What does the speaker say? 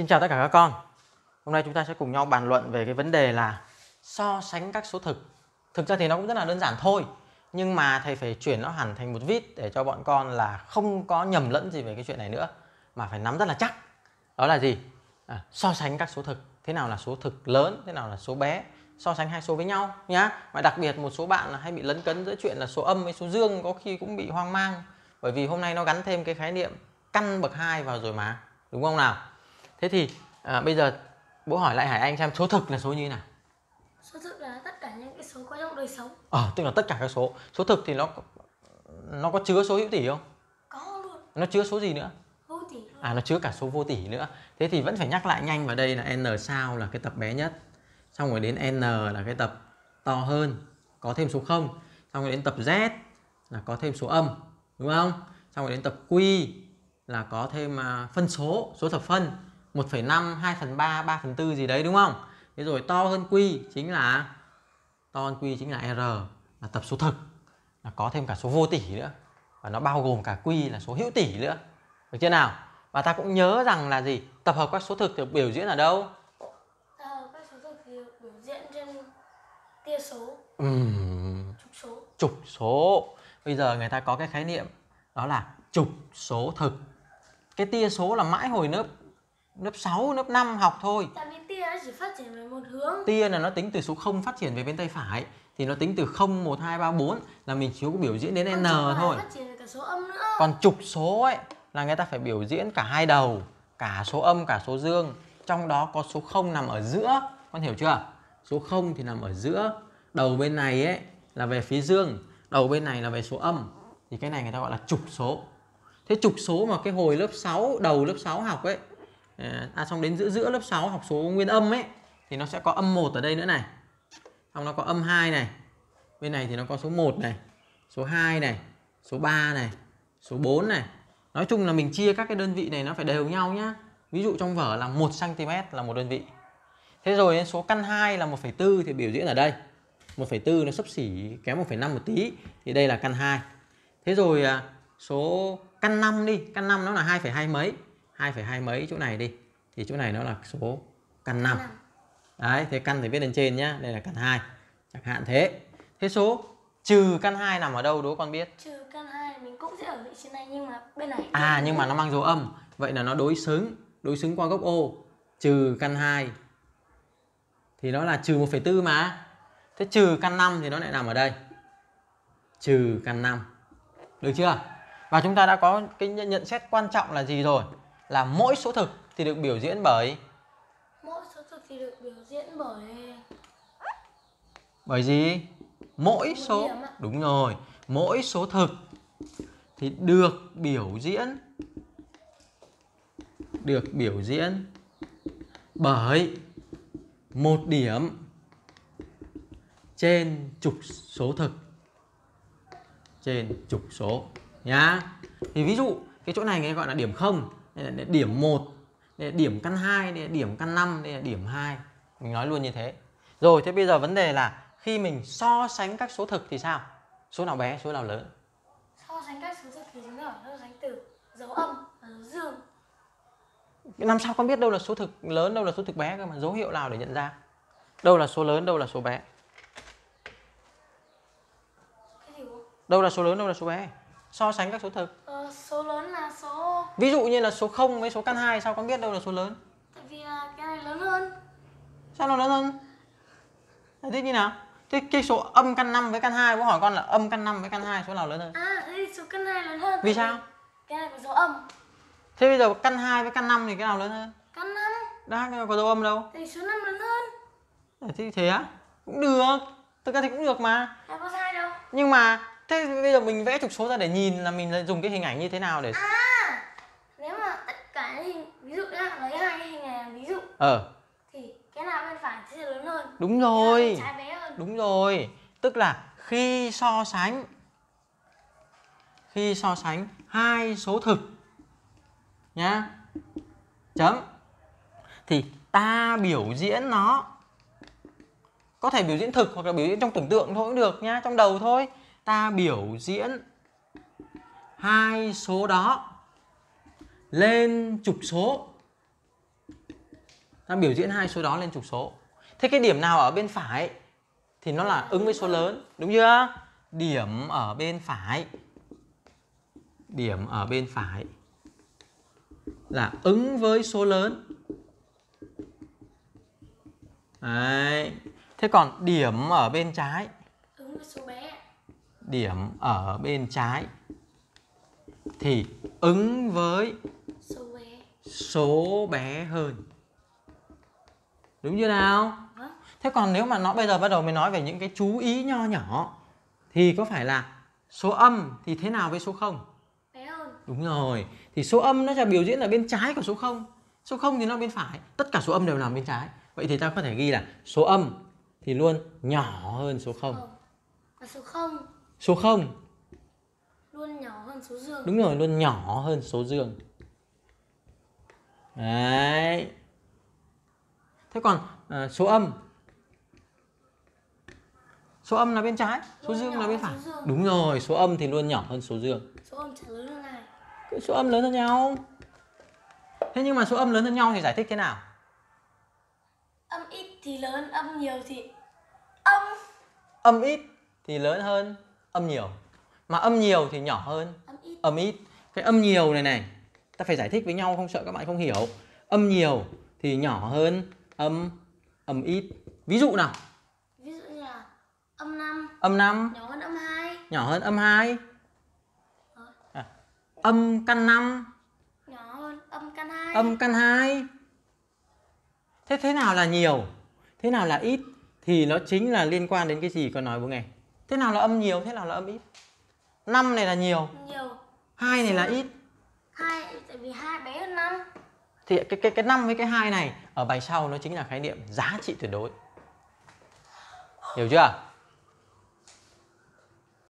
Xin chào tất cả các con Hôm nay chúng ta sẽ cùng nhau bàn luận về cái vấn đề là so sánh các số thực Thực ra thì nó cũng rất là đơn giản thôi Nhưng mà thầy phải chuyển nó hẳn thành một vít để cho bọn con là không có nhầm lẫn gì về cái chuyện này nữa Mà phải nắm rất là chắc Đó là gì? À, so sánh các số thực Thế nào là số thực lớn, thế nào là số bé So sánh hai số với nhau nhá Và đặc biệt một số bạn là hay bị lấn cấn giữa chuyện là số âm với số dương có khi cũng bị hoang mang Bởi vì hôm nay nó gắn thêm cái khái niệm căn bậc hai vào rồi mà Đúng không nào? thế thì à, bây giờ bố hỏi lại hải anh xem số thực là số như thế nào số thực là tất cả những cái số có trong đời sống ờ à, tức là tất cả các số số thực thì nó nó có chứa số hữu tỷ không có luôn nó chứa số gì nữa vô tỷ luôn. à nó chứa cả số vô tỷ nữa thế thì vẫn phải nhắc lại nhanh vào đây là n sao là cái tập bé nhất xong rồi đến n là cái tập to hơn có thêm số 0 xong rồi đến tập z là có thêm số âm đúng không xong rồi đến tập q là có thêm à, phân số số thập phân 1,5, 2 phần 3, 3 phần 4 gì đấy đúng không? Thế rồi to hơn Q chính là to hơn Q chính là R là tập số thực là có thêm cả số vô tỷ nữa và nó bao gồm cả Q là số hữu tỷ nữa được chưa nào? Và ta cũng nhớ rằng là gì? Tập hợp các số thực được biểu diễn ở đâu? Tập hợp các số thực thì biểu diễn trên tia số. Uhm. Trục số. Trục số. Bây giờ người ta có cái khái niệm đó là trục số thực. Cái tia số là mãi hồi nấp lớp 6, lớp 5 học thôi. Tại vì tia nó chỉ phát triển về một hướng. Tia là nó tính từ số 0 phát triển về bên tay phải thì nó tính từ 0 1 2 3 4 là mình chỉ có biểu diễn đến Còn n thôi. Phát triển cả số âm nữa. Còn trục số ấy là người ta phải biểu diễn cả hai đầu, cả số âm cả số dương, trong đó có số 0 nằm ở giữa, con hiểu chưa? Số 0 thì nằm ở giữa, đầu bên này ấy là về phía dương, đầu bên này là về số âm. Thì cái này người ta gọi là trục số. Thế trục số mà cái hồi lớp 6, đầu lớp 6 học ấy Ờ, à, xong đến giữa giữa lớp 6 học số nguyên âm ấy thì nó sẽ có âm 1 ở đây nữa này xong nó có âm 2 này bên này thì nó có số 1 này số 2 này số 3 này số 4 này nói chung là mình chia các cái đơn vị này nó phải đều nhau nhá ví dụ trong vở là 1 cm là một đơn vị thế rồi số căn 2 là 1,4 thì biểu diễn ở đây 1,4 nó sấp xỉ kém 1,5 một tí thì đây là căn 2 thế rồi à, số căn 5 đi căn 5 nó là 2,2 mấy 2,2 mấy chỗ này đi thì chỗ này nó là số căn 5 đấy thế căn thì viết lên trên nhá đây là căn 2 chẳng hạn thế thế số trừ căn 2 nằm ở đâu đố con biết trừ căn 2 mình cũng sẽ ở vị trí này nhưng mà bên này à nhưng mà nó mang dấu âm vậy là nó đối xứng đối xứng qua gốc ô trừ căn 2 thì nó là trừ 1,4 mà thế trừ căn 5 thì nó lại nằm ở đây trừ căn 5 được chưa và chúng ta đã có cái nhận xét quan trọng là gì rồi là mỗi số thực thì được biểu diễn bởi mỗi số thực thì được biểu diễn bởi bởi gì mỗi số đúng rồi mỗi số thực thì được biểu diễn được biểu diễn bởi một điểm trên trục số thực trên trục số nhá thì ví dụ cái chỗ này người gọi là điểm không nên là điểm 1 nên là điểm căn 2 nên là điểm căn 5 nên là điểm 2 mình nói luôn như thế rồi thế bây giờ vấn đề là khi mình so sánh các số thực thì sao số nào bé số nào lớn so sánh các số thực thì chúng ta phải so sánh từ dấu âm và dấu dương làm sao con biết đâu là số thực lớn đâu là số thực bé cơ mà dấu hiệu nào để nhận ra đâu là số lớn đâu là số bé đâu là số lớn đâu là số bé so sánh các số thực ờ, số lớn là số ví dụ như là số 0 với số căn 2 sao con biết đâu là số lớn tại vì là cái này lớn hơn sao nó lớn hơn giải thích như nào thế cái số âm căn 5 với căn 2 bố hỏi con là âm căn 5 với căn 2 số nào lớn hơn à số căn 2 lớn hơn vì sao cái này có dấu âm thế bây giờ căn 2 với căn 5 thì cái nào lớn hơn căn 5 đã có dấu âm đâu thì số 5 lớn hơn à, thế thế á cũng được tất cả thì cũng được mà có sai đâu nhưng mà thế bây giờ mình vẽ trục số ra để nhìn là mình dùng cái hình ảnh như thế nào để à nếu mà tất cả hình ví dụ nhá lấy hai cái hình này làm ví dụ ờ thì cái nào bên phải sẽ lớn hơn đúng rồi trái bé hơn đúng rồi tức là khi so sánh khi so sánh hai số thực nhá chấm thì ta biểu diễn nó có thể biểu diễn thực hoặc là biểu diễn trong tưởng tượng thôi cũng được nhá trong đầu thôi ta biểu diễn hai số đó lên trục số ta biểu diễn hai số đó lên trục số thế cái điểm nào ở bên phải thì nó là ứng với số lớn đúng chưa điểm ở bên phải điểm ở bên phải là ứng với số lớn Đấy. Thế còn điểm ở bên trái Ứng với số bé điểm ở bên trái thì ứng với số bé, hơn. Đúng chưa nào? Dạ. Thế còn nếu mà nó bây giờ bắt đầu mới nói về những cái chú ý nho nhỏ thì có phải là số âm thì thế nào với số không? Đúng rồi. Thì số âm nó sẽ biểu diễn ở bên trái của số không. Số không thì nó bên phải. Tất cả số âm đều nằm bên trái. Vậy thì ta có thể ghi là số âm thì luôn nhỏ hơn số không. Và số 0 Số 0 Luôn nhỏ hơn số dương Đúng rồi, luôn nhỏ hơn số dương Đấy Thế còn à, số âm Số âm là bên trái, số dương là bên phải Đúng rồi, số âm thì luôn nhỏ hơn số dương Số âm lớn hơn này Cái Số âm lớn hơn nhau Thế nhưng mà số âm lớn hơn nhau thì giải thích thế nào? Âm ít thì lớn, âm nhiều thì âm Âm ít thì lớn hơn âm nhiều mà âm nhiều thì nhỏ hơn âm ít. âm ít cái âm nhiều này này ta phải giải thích với nhau không sợ các bạn không hiểu âm nhiều thì nhỏ hơn âm âm ít ví dụ nào ví dụ như là âm 5 âm 5 nhỏ hơn âm 2 nhỏ hơn âm 2 ờ. à, âm căn 5 nhỏ hơn âm căn 2 âm căn 2 thế thế nào là nhiều thế nào là ít thì nó chính là liên quan đến cái gì con nói với nghe thế nào là âm nhiều thế nào là âm ít 5 này là nhiều nhiều hai này là ít hai tại vì hai bé hơn năm thì cái cái cái năm với cái hai này ở bài sau nó chính là khái niệm giá trị tuyệt đối hiểu chưa